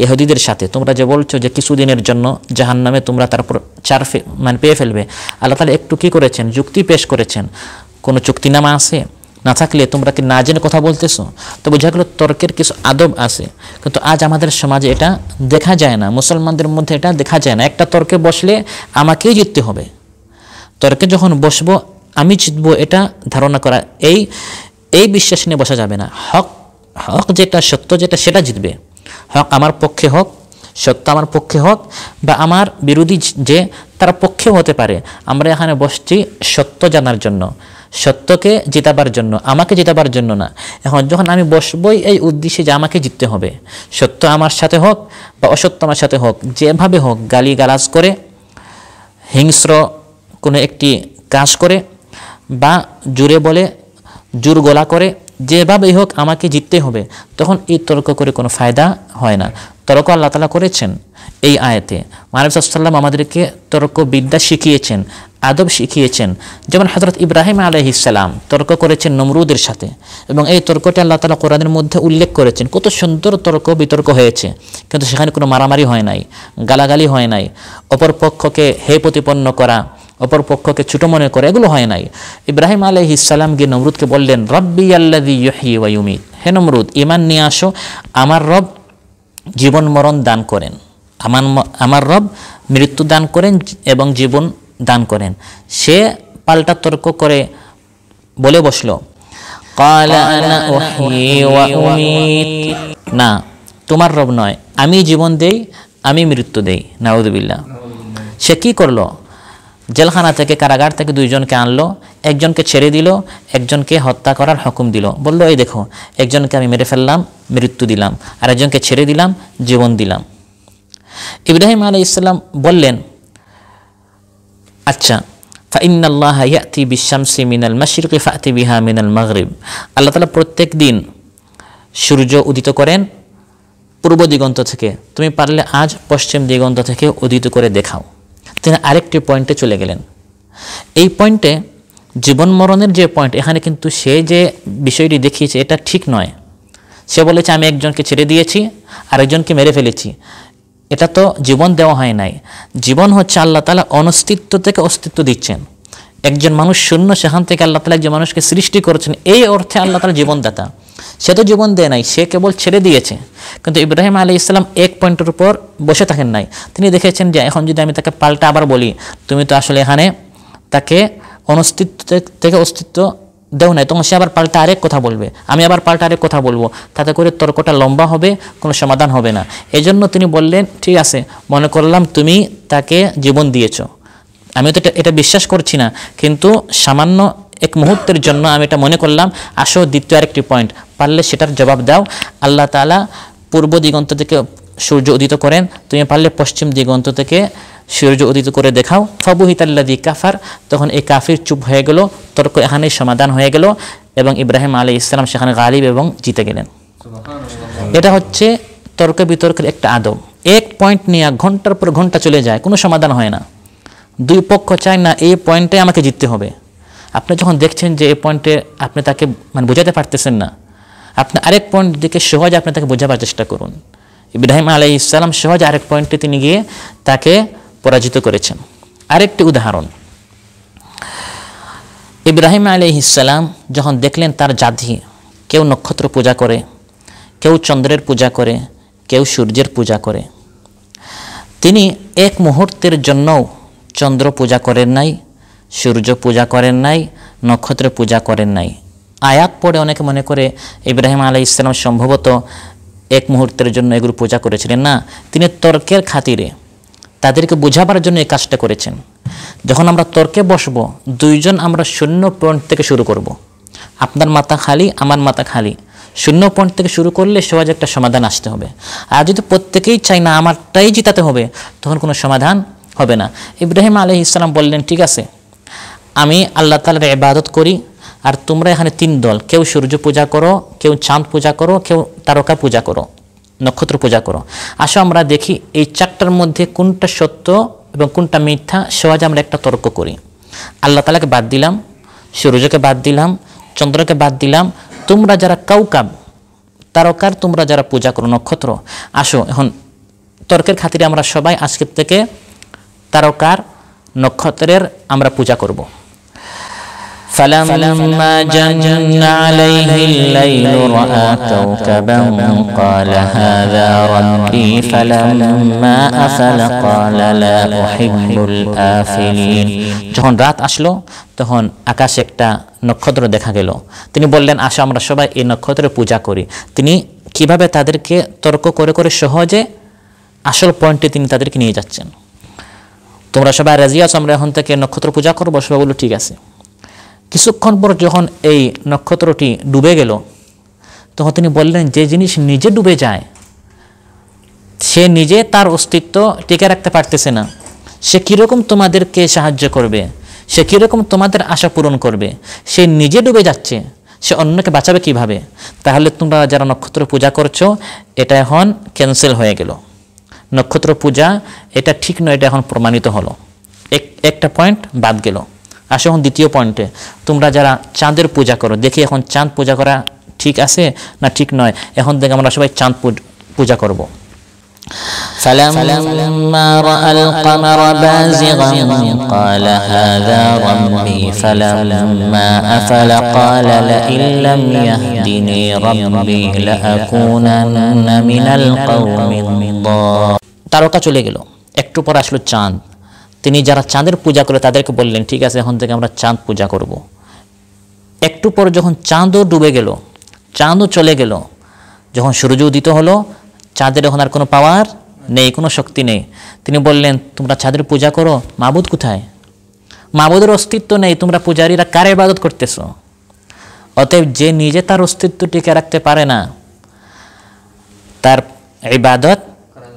ইহুদিদের সাথে তোমরা যে বলছো যে কিছুদিনের জন্য জাহান নামে তোমরা তারপর চার মানে পেয়ে ফেলবে আল্লাহ তালা একটু কী করেছেন যুক্তি পেশ করেছেন কোনো চুক্তিনামা আছে না থাকলে তোমরা কি না জেনে কথা বলতেছো তো বোঝা গেলো তর্কের কিছু আদব আছে কিন্তু আজ আমাদের সমাজে এটা দেখা যায় না মুসলমানদের মধ্যে এটা দেখা যায় না একটা তর্কে বসলে আমাকেই জিততে হবে তর্কে যখন বসবো আমি জিতবো এটা ধারণা করা এই এই বিশ্বাস নিয়ে বসা যাবে না হক হক যেটা সত্য যেটা সেটা জিতবে হক আমার পক্ষে হোক সত্য আমার পক্ষে হোক বা আমার বিরোধী যে তার পক্ষেও হতে পারে আমরা এখানে বসছি সত্য জানার জন্য সত্যকে জেতাবার জন্য আমাকে জেতাবার জন্য না এখন যখন আমি বসবই এই উদ্দেশ্যে যে আমাকে জিততে হবে সত্য আমার সাথে হোক বা অসত্য আমার সাথে হোক যেভাবে হোক গালি গালাজ করে হিংস্র কোনো একটি কাজ করে বা জুড়ে বলে জোর গলা করে যেভাবেই হোক আমাকে জিততে হবে তখন এই তর্ক করে কোনো ফায়দা হয় না তর্ক আল্লাহ তালা করেছেন এই আয়তে মানব সাল্লাম আমাদেরকে তর্ক বিদ্যা শিখিয়েছেন আদব শিখিয়েছেন যেমন হজরত ইব্রাহিম আলহিসাল্লাম তর্ক করেছেন নমরুদের সাথে এবং এই তর্কটি আল্লাহ তালা কোরআনের মধ্যে উল্লেখ করেছেন কত সুন্দর তর্ক বিতর্ক হয়েছে কিন্তু সেখানে কোনো মারামারি হয় নাই গালাগালি হয় নাই অপর পক্ষকে হে প্রতিপন্ন করা অপর পক্ষকে ছোট মনে করে এগুলো হয় নাই ইব্রাহিম আলহ ইসালাম গিয়ে নমরুদকে বললেন রব্বি আল্লাদি ইহি ওয়াইমিদ হে নমরুদ ইমান নিয়ে আসো আমার রব জীবন মরণ দান করেন আমার আমার রব মৃত্যু দান করেন এবং জীবন দান করেন সে পাল্টা তর্ক করে বলে বসল না তোমার রব নয় আমি জীবন দেই আমি মৃত্যু দেই নাউদুবিল্লা সে কি করলো জেলখানা থেকে কারাগার থেকে দুইজনকে আনলো একজনকে ছেড়ে দিল একজনকে হত্যা করার হুকুম দিল বললো এই দেখো একজনকে আমি মেরে ফেললাম মৃত্যু দিলাম আর একজনকে ছেড়ে দিলাম জীবন দিলাম ইব্রাহিম আলী ইসলাম বললেন আচ্ছা ফাইন আল্লাহ মিনাল মাসিরকে ফাতি বিহা মিনাল মাগরিব আল্লাহ তালা প্রত্যেক দিন সূর্য উদিত করেন পূর্ব দিগন্ত থেকে তুমি পারলে আজ পশ্চিম দিগন্ত থেকে উদিত করে দেখাও তিনি আরেকটি পয়েন্টে চলে গেলেন এই পয়েন্টে জীবন মরণের যে পয়েন্ট এখানে কিন্তু সে যে বিষয়টি দেখিয়েছে এটা ঠিক নয় সে বলেছে আমি একজনকে ছেড়ে দিয়েছি আরেকজনকে মেরে ফেলেছি এটা তো জীবন দেওয়া হয় নাই জীবন হচ্ছে আল্লাহ তালা অনস্তিত্ব থেকে অস্তিত্ব দিচ্ছেন একজন মানুষ শূন্য সেখান থেকে আল্লাহ তালা একজন মানুষকে সৃষ্টি করেছেন এই অর্থে আল্লাহ তালা জীবনদাতা সে তো জীবন দেয় নাই সে কেবল ছেড়ে দিয়েছে কিন্তু ইব্রাহিম আলী ইসলাম এক পয়েন্টের উপর বসে থাকেন নাই তিনি দেখেছেন যে এখন যদি আমি তাকে পাল্টা আবার বলি তুমি তো আসলে এখানে তাকে অনস্তিত্ব থেকে অস্তিত্ব দেও নাই তখন সে আবার পাল্টা আরেক কথা বলবে আমি আবার পাল্টা আরেক কথা বলবো তাতে করে তর্কটা লম্বা হবে কোনো সমাধান হবে না এজন্য তিনি বললেন ঠিক আছে মনে করলাম তুমি তাকে জীবন দিয়েছ আমি তো এটা বিশ্বাস করছি না কিন্তু সামান্য এক মুহূর্তের জন্য আমি এটা মনে করলাম আসো দ্বিতীয় আরেকটি পয়েন্ট পারলে সেটার জবাব দাও আল্লাহ তালা পূর্ব দিগন্ত থেকে সূর্য উদিত করেন তুমি পারলে পশ্চিম দিগন্ত থেকে সূর্য উদিত করে দেখাও ফবুহিতাল্লাদি কাফার তখন এই কাফির চুপ হয়ে গেল তর্ক এখানেই সমাধান হয়ে গেল এবং ইব্রাহিম আলী ইসলাম সেখানে গালিব এবং জিতে গেলেন এটা হচ্ছে তর্ক বিতর্কের একটা আদব এক পয়েন্ট নিয়ে ঘন্টার পর ঘন্টা চলে যায় কোনো সমাধান হয় না দুই পক্ষ চায় না এই পয়েন্টে আমাকে জিততে হবে আপনি যখন দেখছেন যে এই পয়েন্টে আপনি তাকে মানে বোঝাতে পারতেছেন না আপনি আরেক পয়েন্ট দিকে সহজ আপনি তাকে বোঝাবার চেষ্টা করুন ইব্রাহিম আলাই ইসলাম সহজ আরেক পয়েন্টে তিনি গিয়ে তাকে পরাজিত করেছেন আরেকটি উদাহরণ ইব্রাহিম আলাই ইসলাম যখন দেখলেন তার জাতি কেউ নক্ষত্র পূজা করে কেউ চন্দ্রের পূজা করে কেউ সূর্যের পূজা করে তিনি এক মুহূর্তের জন্যও চন্দ্র পূজা করেন নাই সূর্য পূজা করেন নাই নক্ষত্র পূজা করেন নাই আয়াত পড়ে অনেকে মনে করে ইব্রাহিম আলাই ইসলাম সম্ভবত এক মুহূর্তের জন্য এগুলো পূজা করেছিলেন না তিনি তর্কের খাতিরে তাদেরকে বোঝাবার জন্য এই কাজটা করেছেন যখন আমরা তর্কে বসব দুইজন আমরা শূন্য পয়েন্ট থেকে শুরু করব। আপনার মাথা খালি আমার মাথা খালি শূন্য পয়েন্ট থেকে শুরু করলে সহজ একটা সমাধান আসতে হবে আর যদি প্রত্যেকেই চাই না আমারটাই জিতাতে হবে তখন কোনো সমাধান হবে না ইব্রাহিম আলহ ইসলাম বললেন ঠিক আছে আমি আল্লাহ তালার ইবাদত করি আর তোমরা এখানে তিন দল কেউ সূর্য পূজা করো কেউ চাঁদ পূজা করো কেউ তারকা পূজা করো নক্ষত্র পূজা করো আসো আমরা দেখি এই চারটার মধ্যে কোনটা সত্য এবং কোনটা মিথ্যা সহজে আমরা একটা তর্ক করি আল্লাহ তালাকে বাদ দিলাম সূর্যকে বাদ দিলাম চন্দ্রকে বাদ দিলাম তোমরা যারা কাউকাব তারকার তোমরা যারা পূজা করো নক্ষত্র আসো এখন তর্কের খাতিরে আমরা সবাই আজকের থেকে তারকার নক্ষত্রের আমরা পূজা করব فلما جن عليه الليل رأى كوكبا قال هذا ربي فلما أفل قال لا أحب الآفلين যখন রাত আসলো তখন আকাশে একটা নক্ষত্র দেখা গেল তিনি বললেন আসো আমরা সবাই এই নক্ষত্রের পূজা করি তিনি কিভাবে তাদেরকে তর্ক করে করে সহজে আসল পয়েন্টে তিনি তাদেরকে নিয়ে যাচ্ছেন তোমরা সবাই রাজি আছো আমরা এখন থেকে নক্ষত্র পূজা করবো সবাই বললো ঠিক আছে কিছুক্ষণ পর যখন এই নক্ষত্রটি ডুবে গেল তখন তিনি বললেন যে জিনিস নিজে ডুবে যায় সে নিজে তার অস্তিত্ব টিকে রাখতে পারতেছে না সে কীরকম তোমাদেরকে সাহায্য করবে সে কীরকম তোমাদের আশা পূরণ করবে সে নিজে ডুবে যাচ্ছে সে অন্যকে বাঁচাবে কিভাবে তাহলে তোমরা যারা নক্ষত্র পূজা করছো এটা এখন ক্যান্সেল হয়ে গেল নক্ষত্র পূজা এটা ঠিক নয় এটা এখন প্রমাণিত হলো এক একটা পয়েন্ট বাদ গেল আসো এখন দ্বিতীয় পয়েন্টে তোমরা যারা চাঁদের পূজা করো দেখি এখন চাঁদ পূজা করা ঠিক আছে না ঠিক নয় এখন দেখে আমরা সবাই চাঁদ পূজা করব فلما القمر بازغا قال هذا ربي فلما قال لئن لم يهدني ربي من القوم الضالين তারকা চলে গেল একটু পর আসলো চাঁদ তিনি যারা চাঁদের পূজা করে তাদেরকে বললেন ঠিক আছে এখন থেকে আমরা চাঁদ পূজা করব। একটু পর যখন চাঁদও ডুবে গেল চাঁদও চলে গেল যখন সূর্য উদিত হলো চাঁদের এখন আর কোনো পাওয়ার নেই কোনো শক্তি নেই তিনি বললেন তোমরা চাঁদের পূজা করো মাবুদ কোথায় মাবুদের অস্তিত্ব নেই তোমরা পূজারীরা কার ইবাদত করতেছো অতএব যে নিজে তার অস্তিত্ব টিকে রাখতে পারে না তার ইবাদত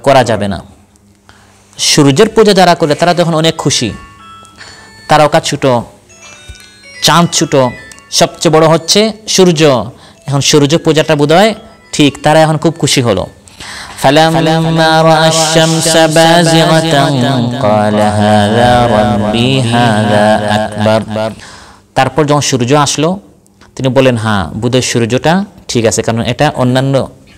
করা যাবে না সূর্যের পূজা যারা করে তারা যখন অনেক খুশি তারকা ছুটো চাঁদ ছুটো সবচেয়ে বড় হচ্ছে সূর্য এখন সূর্য পূজাটা বোধ ঠিক তারা এখন খুব খুশি হলো فلما رأى الشمس قال هذا ربي هذا তারপর যখন সূর্য আসলো তিনি বলেন হ্যাঁ বুধের সূর্যটা ঠিক আছে কারণ এটা অন্যান্য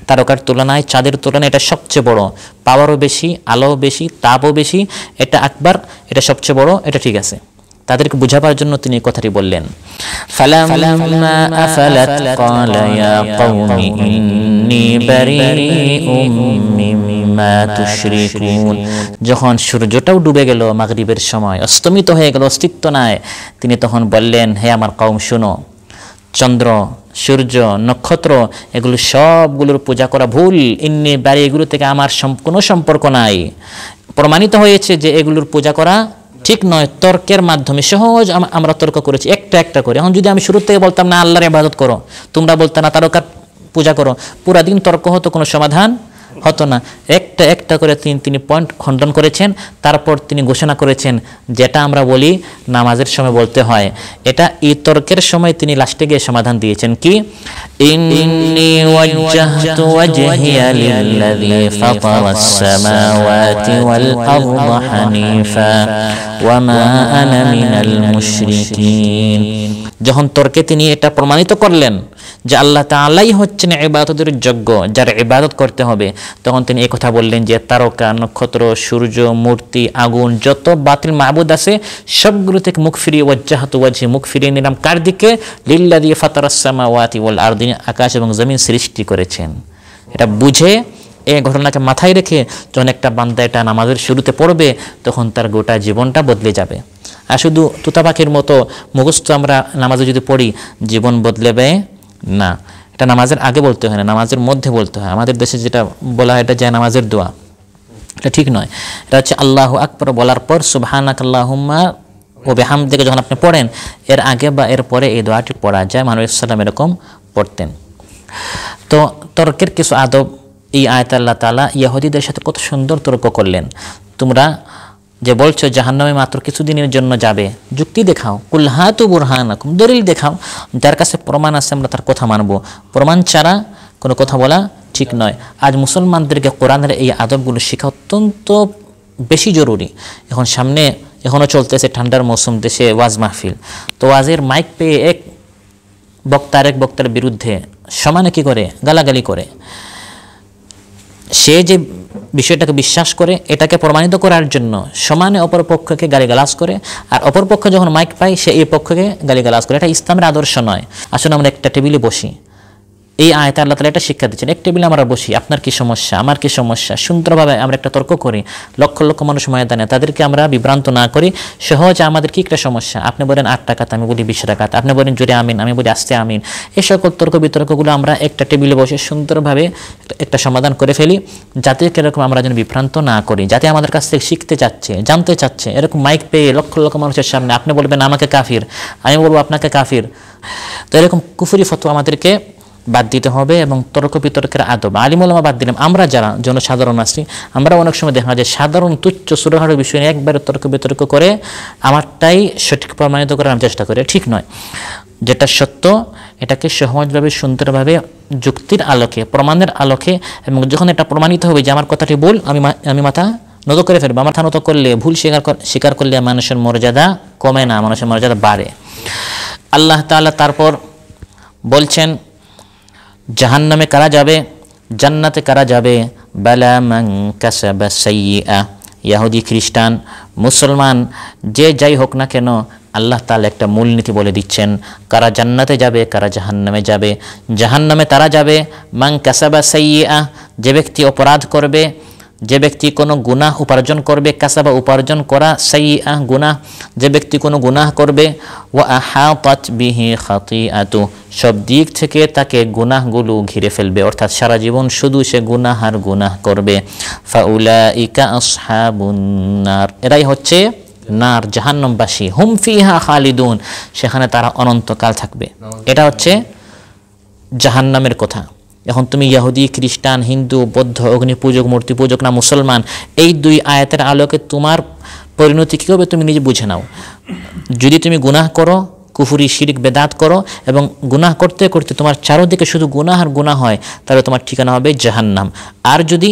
তারকার তুলনায় চাঁদের তুলনায় এটা সবচেয়ে বড় পাওয়ারও বেশি আলোও বেশি তাপও বেশি এটা আকবার এটা সবচেয়ে বড় এটা ঠিক আছে তাদেরকে বুঝাবার জন্য তিনি কথাটি বললেন যখন সূর্যটাও ডুবে গেল মাগরীবের সময় অস্তমিত হয়ে গেল অস্তিত্ব নাই তিনি তখন বললেন হে আমার কম শুনো চন্দ্র সূর্য নক্ষত্র এগুলো সবগুলোর পূজা করা ভুল ইন্নি বাড়ি এগুলো থেকে আমার কোনো সম্পর্ক নাই প্রমাণিত হয়েছে যে এগুলোর পূজা করা ঠিক নয় তর্কের মাধ্যমে সহজ আমরা তর্ক করেছি একটা একটা করে এখন যদি আমি শুরু থেকে বলতাম না আল্লাহর ইবাদত করো তোমরা বলতে না তারকার পূজা করো পুরা দিন তর্ক হতো কোনো সমাধান হতো না একটা একটা করে তিনি তিনি পয়েন্ট খণ্ডন করেছেন তারপর তিনি ঘোষণা করেছেন যেটা আমরা বলি নামাজের সময় বলতে হয় এটা এই তর্কের সময় তিনি লাস্টে গিয়ে সমাধান দিয়েছেন কি যখন তর্কে তিনি এটা প্রমাণিত করলেন যে আল্লাহ তালাই হচ্ছেন এবাদতের যোগ্য যার এবাদত করতে হবে তখন তিনি কথা বললেন যে তারকা নক্ষত্র সূর্য মূর্তি আগুন যত বাতিল মাহবুদ আছে সবগুলো থেকে মুখ ফিরিয়ে ওয়াজ্জাহাত ওয়াজি মুখ ফিরিয়ে নিলাম কার দিকে লিল্লা দিয়ে ফাতারাসামা ওয়াতি বল আর দিন আকাশ এবং জমিন সৃষ্টি করেছেন এটা বুঝে এই ঘটনাকে মাথায় রেখে যখন একটা বান্দা এটা নামাজের শুরুতে পড়বে তখন তার গোটা জীবনটা বদলে যাবে আর শুধু তুতা মতো মুখস্থ আমরা নামাজে যদি পড়ি জীবন বদলে ব্যয় না এটা নামাজের আগে বলতে হয় না নামাজের মধ্যে বলতে হয় আমাদের দেশে যেটা বলা হয় এটা যায় নামাজের দোয়া এটা ঠিক নয় এটা হচ্ছে আল্লাহ আকবর বলার পর সুবহান আল্লাহুম্মা ও বেহাম থেকে যখন আপনি পড়েন এর আগে বা এর পরে এই দোয়াটি পড়া যায় মানুষ ইসলাম এরকম পড়তেন তো তর্কের কিছু আদব এই আয়তাল্লাহ তালা ইয়াহুদিদের সাথে কত সুন্দর তর্ক করলেন তোমরা যে বলছো জাহান্নামে মাত্র কিছুদিনের জন্য যাবে যুক্তি দেখাও কুল্হাতু বুরহান দলিল দেখাও যার কাছে প্রমাণ আছে আমরা তার কথা মানব প্রমাণ ছাড়া কোনো কথা বলা ঠিক নয় আজ মুসলমানদেরকে কোরআনের এই আদবগুলো শেখা অত্যন্ত বেশি জরুরি এখন সামনে এখনও চলতেছে ঠান্ডার মৌসুম দেশে ওয়াজ মাহফিল তো ওয়াজের মাইক পেয়ে এক বক্তার এক বক্তার বিরুদ্ধে সমানে কী করে গালাগালি করে সে যে বিষয়টাকে বিশ্বাস করে এটাকে প্রমাণিত করার জন্য সমানে অপর পক্ষকে গালিগালাজ করে আর অপর পক্ষ যখন মাইক পায় সে এই পক্ষকে গালিগালাজ করে এটা ইসলামের আদর্শ নয় আসলে আমরা একটা টেবিলে বসি এই আয়তা আল্লাহ তালা একটা শিক্ষা দিচ্ছেন এক টেবিলে আমরা বসি আপনার কি সমস্যা আমার কি সমস্যা সুন্দরভাবে আমরা একটা তর্ক করি লক্ষ লক্ষ মানুষ ময়দানে তাদেরকে আমরা বিভ্রান্ত না করি সহজে আমাদের কি একটা সমস্যা আপনি বলেন আট টাকাতে আমি বলি বিশ টাকা আপনি বলেন জোরে আমিন আমি বলি আস্তে আমিন এই সকল তর্ক বিতর্কগুলো আমরা একটা টেবিলে বসে সুন্দরভাবে একটা সমাধান করে ফেলি যাতে এরকম আমরা যেন বিভ্রান্ত না করি যাতে আমাদের কাছ থেকে শিখতে চাচ্ছে জানতে চাচ্ছে এরকম মাইক পেয়ে লক্ষ লক্ষ মানুষের সামনে আপনি বলবেন আমাকে কাফির আমি বলবো আপনাকে কাফির তো এরকম কুফুরি ফতো আমাদেরকে বাদ দিতে হবে এবং তর্ক বিতর্কের আদব আলিমুলামা বাদ দিলাম আমরা যারা জনসাধারণ আছি আমরা অনেক সময় দেখা যায় সাধারণ তুচ্ছ সুরাহারের বিষয় নিয়ে একবারে তর্ক বিতর্ক করে আমারটাই সঠিক প্রমাণিত করার চেষ্টা করে ঠিক নয় যেটা সত্য এটাকে সহজভাবে সুন্দরভাবে যুক্তির আলোকে প্রমাণের আলোকে এবং যখন এটা প্রমাণিত হবে যে আমার কথাটি ভুল আমি আমি মাথা নত করে ফেলবো মাথা নত করলে ভুল স্বীকার স্বীকার করলে মানুষের মর্যাদা কমে না মানুষের মর্যাদা বাড়ে আল্লাহ তাল্লাহ তারপর বলছেন জাহান নামে কারা যাবে জান্নাতে কারা যাবে ইয়াহুদি খ্রিস্টান মুসলমান যে যাই হোক না কেন আল্লাহ তালা একটা মূলনীতি বলে দিচ্ছেন কারা জান্নাতে যাবে কারা জাহান্নামে যাবে জাহান্নামে তারা যাবে মাং কাসাবা সাইয়া যে ব্যক্তি অপরাধ করবে যে ব্যক্তি কোনো গুনাহ উপার্জন করবে কাসাবা উপার্জন করা সেই আহ গুনাহ যে ব্যক্তি কোনো গুনাহ করবে ও আহা পাত বিহি খাতি আতু সব দিক থেকে তাকে গুনাহগুলো ঘিরে ফেলবে অর্থাৎ সারা জীবন শুধু সে গুনাহ আর গুনাহ করবে ফাউলা ইকা আসহাবুন্নার এরাই হচ্ছে নার জাহান্নবাসী হুম ফিহা খালিদুন সেখানে তারা অনন্তকাল থাকবে এটা হচ্ছে জাহান্নামের কথা এখন তুমি ইয়াহুদি খ্রিস্টান হিন্দু বৌদ্ধ অগ্নি পূজক মূর্তি পূজক না মুসলমান এই দুই আয়াতের আলোকে তোমার পরিণতি কী হবে তুমি নিজে বুঝে নাও যদি তুমি গুনাহ করো কুফুরি শিরিক বেদাত করো এবং গুনাহ করতে করতে তোমার চারোদিকে শুধু গুনাহ আর গুনাহ হয় তাহলে তোমার ঠিকানা হবে জাহান্নাম আর যদি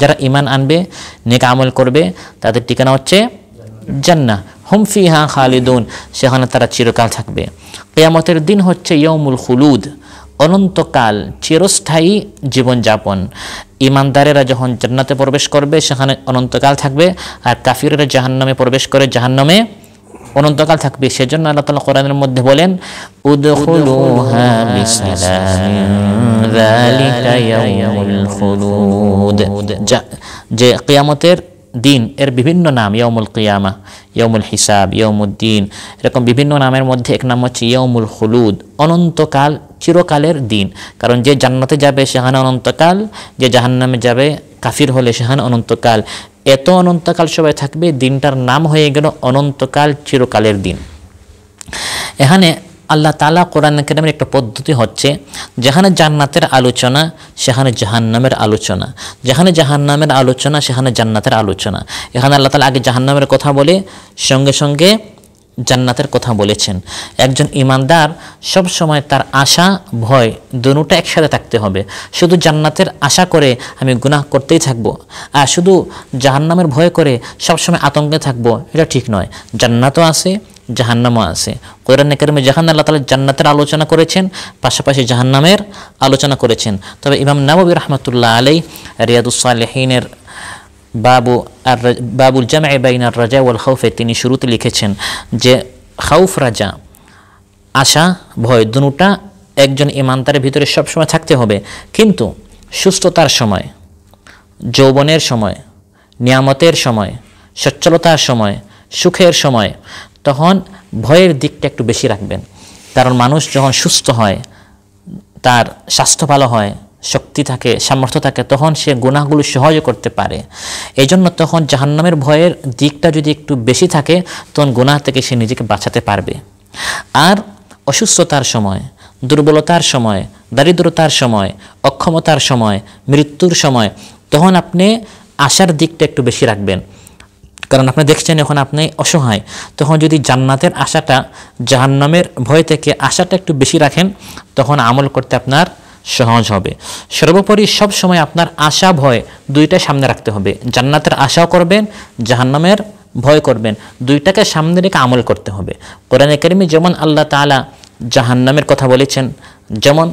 যারা ইমান আনবে নেক আমল করবে তাদের ঠিকানা হচ্ছে জান্নাহ হুমফিহা খালিদুন সেখানে তারা চিরকাল থাকবে কেয়ামতের দিন হচ্ছে ইয়মুল খুলুদ অনন্তকাল চিরস্থায়ী জীবনযাপন ইমানদারেরা যখন জান্নাতে প্রবেশ করবে সেখানে অনন্তকাল থাকবে আর কাফিরেরা জাহান্নামে প্রবেশ করে জাহান্নামে অনন্তকাল থাকবে সেজন্য আল্লাহ তালা কোরআনের মধ্যে বলেন যে কেয়ামতের দিন এর বিভিন্ন নাম ইয়মুল কিয়ামা ইয়মুল হিসাব ইয়মুদ্দিন এরকম বিভিন্ন নামের মধ্যে এক নাম হচ্ছে ইয়মুল হলুদ অনন্তকাল চিরকালের দিন কারণ যে জান্নাতে যাবে সেখানে অনন্তকাল যে জাহান্নামে যাবে কাফির হলে সেখানে অনন্তকাল এত অনন্তকাল সবাই থাকবে দিনটার নাম হয়ে গেল অনন্তকাল চিরকালের দিন এখানে আল্লাহ তালা কোরআন কেরামের একটা পদ্ধতি হচ্ছে যেখানে জান্নাতের আলোচনা সেখানে জাহান্নামের আলোচনা যেখানে জাহান্নামের আলোচনা সেখানে জান্নাতের আলোচনা এখানে আল্লাহ তালা আগে জাহান্নামের কথা বলে সঙ্গে সঙ্গে জান্নাতের কথা বলেছেন একজন ইমানদার সব সময় তার আশা ভয় দুটা একসাথে থাকতে হবে শুধু জান্নাতের আশা করে আমি গুনাহ করতেই থাকব আর শুধু জাহান্নামের ভয় করে সবসময় আতঙ্কে থাকব এটা ঠিক নয় জান্নাতও আছে জাহান্নামও আছে কোরআন কারিমে জাহান আল্লাহ তালা জান্নাতের আলোচনা করেছেন পাশাপাশি জাহান্নামের আলোচনা করেছেন তবে ইমাম নাবী রহমতুল্লাহ আলাই রিয়াদুসালেহিনের বাবু আর বাবুল জামা বাইনার রাজা ওয়াল হাউফে তিনি শুরুতে লিখেছেন যে হাউফ রাজা আশা ভয় দুটা একজন ইমানতারের ভিতরে সবসময় থাকতে হবে কিন্তু সুস্থতার সময় যৌবনের সময় নিয়ামতের সময় সচ্ছলতার সময় সুখের সময় তখন ভয়ের দিকটা একটু বেশি রাখবেন কারণ মানুষ যখন সুস্থ হয় তার স্বাস্থ্য ভালো হয় শক্তি থাকে সামর্থ্য থাকে তখন সে গুণাগুলো সহজে করতে পারে এই জন্য তখন জাহান্নামের ভয়ের দিকটা যদি একটু বেশি থাকে তখন গুণা থেকে সে নিজেকে বাঁচাতে পারবে আর অসুস্থতার সময় দুর্বলতার সময় দারিদ্রতার সময় অক্ষমতার সময় মৃত্যুর সময় তখন আপনি আশার দিকটা একটু বেশি রাখবেন কারণ আপনি দেখছেন এখন আপনি অসহায় তখন যদি জান্নাতের আশাটা জাহান্নামের ভয় থেকে আশাটা একটু বেশি রাখেন তখন আমল করতে আপনার সহজ হবে সর্বোপরি সব সময় আপনার আশা ভয় দুইটা সামনে রাখতে হবে জান্নাতের আশাও করবেন জাহান্নামের ভয় করবেন দুইটাকে সামনে রেখে আমল করতে হবে কোরআন একাডেমি যেমন আল্লাহ তালা জাহান্নামের কথা বলেছেন যেমন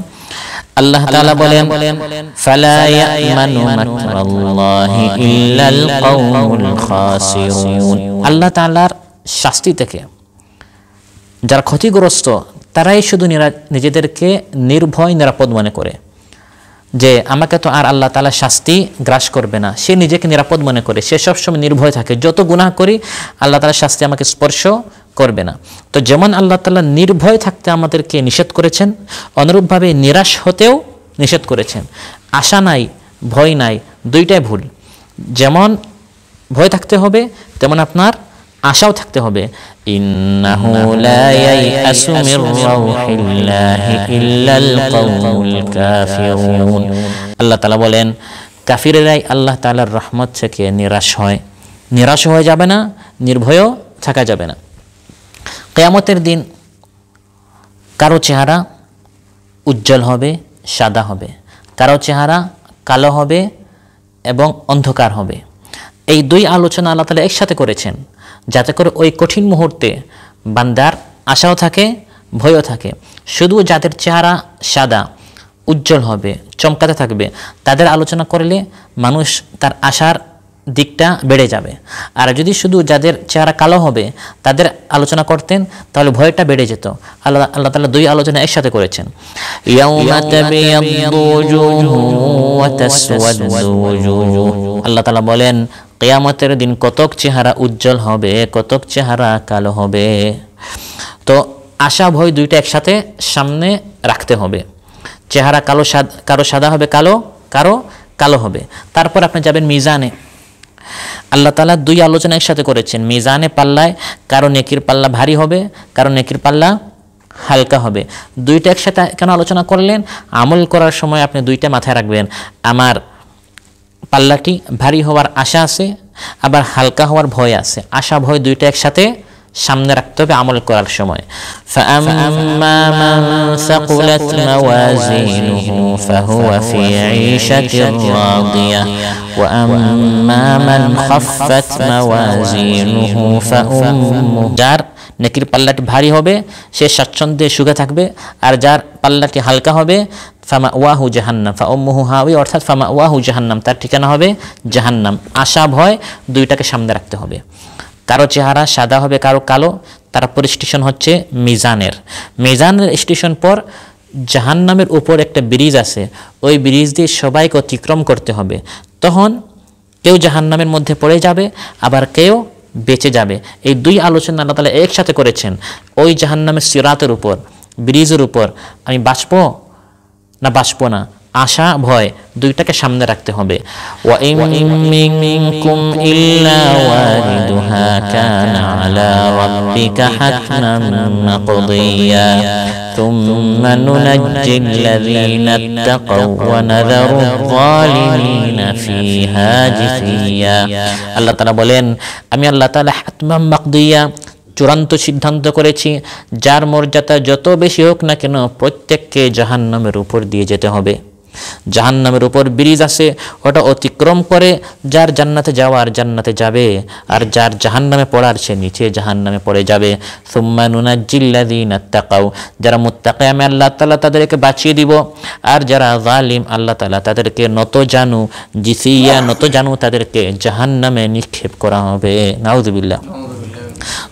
আল্লাহ তাআলা বলেন ফালা ইয়ামানু ইল্লাল কওমুল খাসিরুন আল্লাহ তাআলার শাস্তি থেকে যারা ক্ষতিগ্রস্ত তারাই শুধু নিজেদেরকে নির্ভয় নিরাপদ মনে করে যে আমাকে তো আর আল্লাহ তালা শাস্তি গ্রাস করবে না সে নিজেকে নিরাপদ মনে করে সে সবসময় নির্ভয় থাকে যত গুনাহ করি আল্লাহ তালা শাস্তি আমাকে স্পর্শ করবে না তো যেমন আল্লাহ তালা নির্ভয় থাকতে আমাদেরকে নিষেধ করেছেন অনুরূপভাবে নিরাশ হতেও নিষেধ করেছেন আশা নাই ভয় নাই দুইটাই ভুল যেমন ভয় থাকতে হবে তেমন আপনার আশাও থাকতে হবে আল্লাহ তালা বলেন কাফিরেরাই আল্লাহ তালার রহমত থেকে নিরাশ হয় নিরাশ হয়ে যাবে না নির্ভয়ও থাকা যাবে না কেয়ামতের দিন কারো চেহারা উজ্জ্বল হবে সাদা হবে কারো চেহারা কালো হবে এবং অন্ধকার হবে এই দুই আলোচনা আল্লাহ তালা একসাথে করেছেন যাতে করে ওই কঠিন মুহূর্তে বান্দার আশাও থাকে ভয়ও থাকে শুধু যাদের চেহারা সাদা উজ্জ্বল হবে চমকাতে থাকবে তাদের আলোচনা করলে মানুষ তার আশার দিকটা বেড়ে যাবে আর যদি শুধু যাদের চেহারা কালো হবে তাদের আলোচনা করতেন তাহলে ভয়টা বেড়ে যেত আল্লাহ আল্লাহ তালা দুই আলোচনা একসাথে করেছেন আল্লাহ তালা বলেন কেয়ামতের দিন কতক চেহারা উজ্জ্বল হবে কতক চেহারা কালো হবে তো আশা ভয় দুইটা একসাথে সামনে রাখতে হবে চেহারা কালো সাদা কারো সাদা হবে কালো কারো কালো হবে তারপর আপনি যাবেন মিজানে আল্লাহ তালা দুই আলোচনা একসাথে করেছেন মিজানে পাল্লায় কারো নেকির পাল্লা ভারী হবে কারো নেকির পাল্লা হালকা হবে দুইটা একসাথে কেন আলোচনা করলেন আমল করার সময় আপনি দুইটা মাথায় রাখবেন আমার পাল্লাটি ভারী হওয়ার আশা আছে আবার হালকা হওয়ার ভয় আছে আশা ভয় দুইটা একসাথে সামনে রাখতে হবে আমল করার সময় যার নেকির পাল্লাটি ভারী হবে সে স্বাচ্ছন্দ্যে সুখে থাকবে আর যার পাল্লাটি হালকা হবে ফামা ওয়াহু জাহান্নাম ফা ওম্মুহু হাউই অর্থাৎ ফামা ওয়াহু জাহান্নাম তার ঠিকানা হবে জাহান্নাম আশা ভয় দুইটাকে সামনে রাখতে হবে কারো চেহারা সাদা হবে কারো কালো তারপর স্টেশন হচ্ছে মিজানের মিজানের স্টেশন পর জাহান্নামের উপর একটা ব্রিজ আছে ওই ব্রিজ দিয়ে সবাইকে অতিক্রম করতে হবে তখন কেউ জাহান্নামের মধ্যে পড়ে যাবে আবার কেউ বেঁচে যাবে এই দুই আলোচনা আল্লাহ তালা একসাথে করেছেন ওই জাহান্নামের সিরাতের উপর ব্রিজের উপর আমি বাঁচব না বাঁচব না আশা ভয় দুইটাকে সামনে রাখতে হবে আল্লাহ তালা বলেন আমি আল্লাহ তালা হাতমাম মাকদিয়া চূড়ান্ত সিদ্ধান্ত করেছি যার মর্যাদা যত বেশি হোক না কেন প্রত্যেককে জাহান্নামের উপর দিয়ে যেতে হবে জাহান্নামের উপর ব্রিজ আছে ওটা অতিক্রম করে যার জান্নাতে যাওয়ার জান্নাতে যাবে আর যার জাহান্নামে পড়ার সে নিচে জাহান্নামে পড়ে যাবে সুম্মা নুনাজিল্লাদিন আত্মাকাউ যারা মুত্তাকে আমি আল্লাহ তালা তাদেরকে বাঁচিয়ে দিব আর যারা জালিম আল্লাহ তালা তাদেরকে নত জানু জিসিয়া নত জানু তাদেরকে জাহান্নামে নিক্ষেপ করা হবে নাউজবিল্লা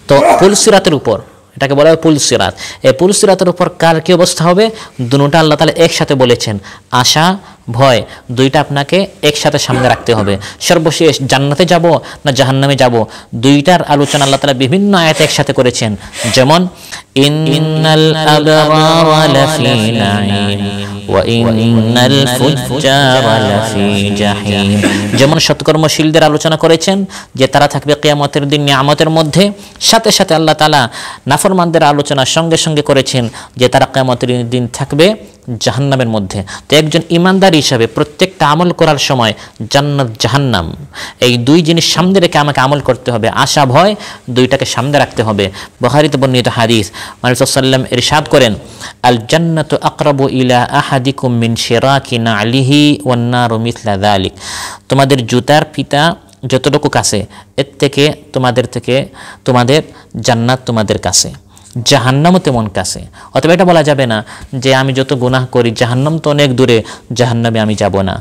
তো ফুলসিরাতের উপর এটাকে বলা হয় পুল সিরাত এই পুল সিরাতের উপর কার কী অবস্থা হবে দুটা আল্লাহ তালা একসাথে বলেছেন আশা ভয় দুইটা আপনাকে একসাথে সামনে রাখতে হবে সর্বশেষ জান্নাতে যাব না জাহান্নামে যাব দুইটার আলোচনা আল্লাহ তালা বিভিন্ন আয়াতে একসাথে করেছেন যেমন যেমন সৎকর্মশীলদের আলোচনা করেছেন যে তারা থাকবে কেয়ামতের দিন নিয়ামতের মধ্যে সাথে সাথে আল্লাহ তালা নাফরমানদের আলোচনা সঙ্গে সঙ্গে করেছেন যে তারা কেয়ামতের দিন থাকবে জাহান্নামের মধ্যে তো একজন ইমানদার হিসাবে প্রত্যেকটা আমল করার সময় জান্নাত জাহান্নাম এই দুই জিনিস সামনে রেখে আমাকে আমল করতে হবে আশা ভয় দুইটাকে সামনে রাখতে হবে বহারিত বর্ণিত হাদিস মানুষসাল্লাম এরশাদ করেন আল জান্নাত আকরাবু ইলা আহাদিকুম মিন কিনা আলিহি ওয়ান্নারু মিথলা দালিক তোমাদের জুতার পিতা যতটুকু কাছে এর থেকে তোমাদের থেকে তোমাদের জান্নাত তোমাদের কাছে জাহান্নামও তেমন কাছে অতএব এটা বলা যাবে না যে আমি যত গুনাহ করি জাহান্নাম তো অনেক দূরে জাহান্নামে আমি যাব না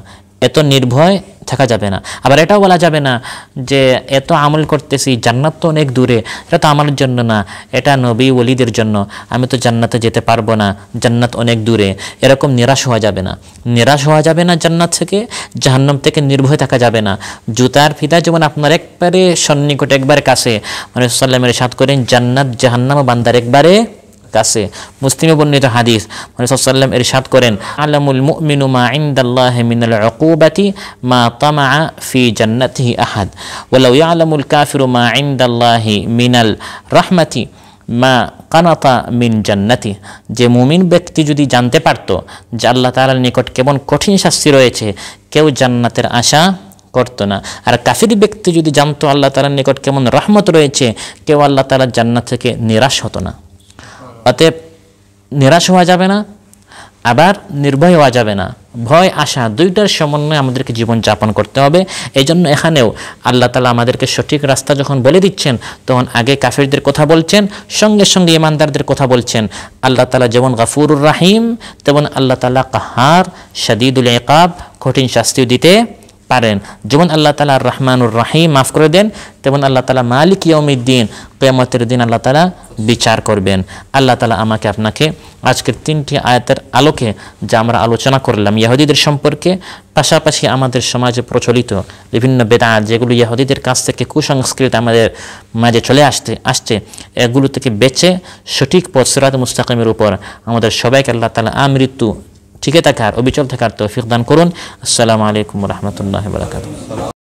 এত নির্ভয় থাকা যাবে না আবার এটাও বলা যাবে না যে এত আমল করতেছি জান্নাত তো অনেক দূরে এটা তো আমার জন্য না এটা নবী ওলিদের জন্য আমি তো জান্নাতে যেতে পারবো না জান্নাত অনেক দূরে এরকম নিরাশ হওয়া যাবে না নিরাশ হওয়া যাবে না জান্নাত থেকে জাহান্নাম থেকে নির্ভয় থাকা যাবে না জুতার ফিতা যেমন আপনার একবারে সন্নিকট একবার কাছে মানে সাল্লামের সাত করেন জান্নাত জাহান্নাম বান্দার একবারে কাছে মুসলিমে বর্ণিত হাদিস সাল্লাম এর সাদ করেন আলামুল মুমিনু মা ইন্দাল্লাহ মিনাল অকুবাতি মা তামা ফি জান্নাতিহি আহাদ ওয়ালাউ ইয়ালামুল কাফিরু মা ইন্দাল্লাহি মিনাল রাহমাতি মা কানাতা মিন জান্নাতি যে মুমিন ব্যক্তি যদি জানতে পারত যে আল্লাহ তালার নিকট কেমন কঠিন শাস্তি রয়েছে কেউ জান্নাতের আশা করত না আর কাফির ব্যক্তি যদি জানতো আল্লাহ তালার নিকট কেমন রহমত রয়েছে কেউ আল্লাহ তালার জান্নাত থেকে নিরাশ হতো না অতএব নিরাশ হওয়া যাবে না আবার নির্ভয় হওয়া যাবে না ভয় আশা দুইটার সমন্বয়ে আমাদেরকে জীবন যাপন করতে হবে এই জন্য এখানেও আল্লাহ তালা আমাদেরকে সঠিক রাস্তা যখন বলে দিচ্ছেন তখন আগে কাফেরদের কথা বলছেন সঙ্গে সঙ্গে ইমানদারদের কথা বলছেন আল্লাহ তালা যেমন গাফুর রাহিম তেমন আল্লাহ তালা কাহার সাদিদুল একাব কঠিন শাস্তিও দিতে পারেন যেমন আল্লাহ তালা রহমানুর রাহিম মাফ করে দেন তেমন আল্লাহ তালা মালিক ইয়মিদ্দিন কেমতের দিন আল্লাহ তালা বিচার করবেন আল্লাহ তালা আমাকে আপনাকে আজকের তিনটি আয়াতের আলোকে যা আমরা আলোচনা করলাম ইয়াহুদিদের সম্পর্কে পাশাপাশি আমাদের সমাজে প্রচলিত বিভিন্ন বেদা যেগুলো ইয়াহুদিদের কাছ থেকে কুসংস্কৃত আমাদের মাঝে চলে আসতে আসছে এগুলো থেকে বেঁচে সঠিক পথ সিরাত মুস্তাকিমের উপর আমাদের সবাইকে আল্লাহ তালা আমৃত্যু টিকে থাকার অবিচল থাকার তৌফিক দান করুন আসসালামু আলাইকুম রহমতুল্লাহ বরকাত